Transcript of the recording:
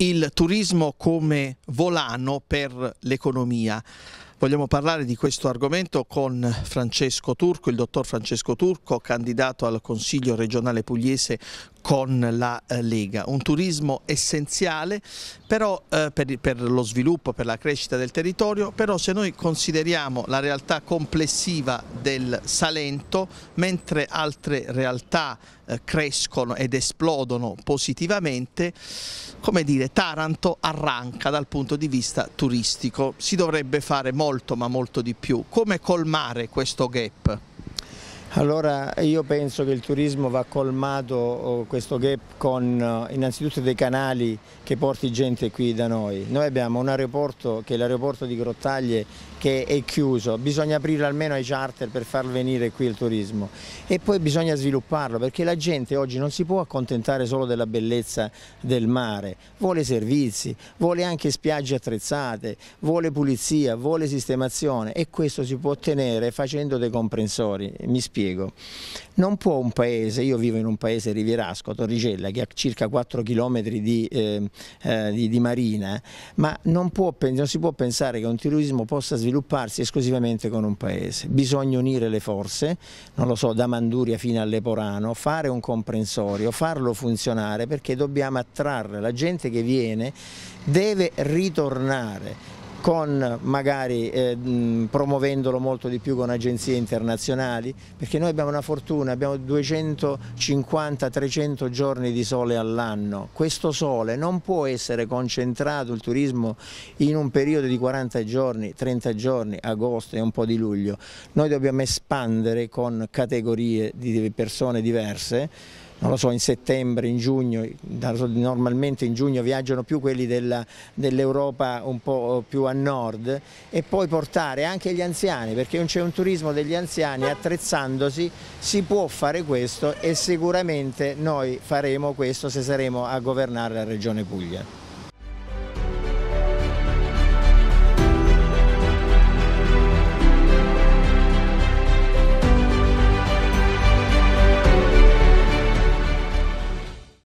il turismo come volano per l'economia. Vogliamo parlare di questo argomento con Francesco Turco, il dottor Francesco Turco, candidato al Consiglio regionale pugliese con la eh, Lega. Un turismo essenziale però, eh, per, per, lo sviluppo, per la crescita del territorio, però se noi consideriamo la realtà complessiva del Salento, mentre altre realtà eh, crescono ed esplodono positivamente, come dire, Taranto arranca dal punto di vista turistico. Si dovrebbe fare molto ma molto di più. Come colmare questo gap? Allora io penso che il turismo va colmato oh, questo gap con eh, innanzitutto dei canali che porti gente qui da noi. Noi abbiamo un aeroporto che è l'aeroporto di Grottaglie che è chiuso, bisogna aprire almeno ai charter per far venire qui il turismo e poi bisogna svilupparlo perché la gente oggi non si può accontentare solo della bellezza del mare, vuole servizi, vuole anche spiagge attrezzate, vuole pulizia, vuole sistemazione e questo si può ottenere facendo dei comprensori. Mi spiego spiego. Non può un paese, io vivo in un paese rivierasco, Torricella, che ha circa 4 km di, ehm, eh, di, di marina, ma non, può, non, si può pensare che un turismo possa svilupparsi esclusivamente con un paese. Bisogna unire le forze, non lo so, da Manduria fino a Leporano, fare un comprensorio, farlo funzionare perché dobbiamo attrarre la gente che viene, deve ritornare con magari eh, promuovendolo molto di più con agenzie internazionali, perché noi abbiamo una fortuna, abbiamo 250-300 giorni di sole all'anno, questo sole non può essere concentrato il turismo in un periodo di 40 giorni, 30 giorni, agosto e un po' di luglio, noi dobbiamo espandere con categorie di persone diverse non lo so, in settembre, in giugno, normalmente in giugno viaggiano più quelli dell'Europa dell un po' più a nord e poi portare anche gli anziani perché c'è un turismo degli anziani attrezzandosi si può fare questo e sicuramente noi faremo questo se saremo a governare la regione Puglia.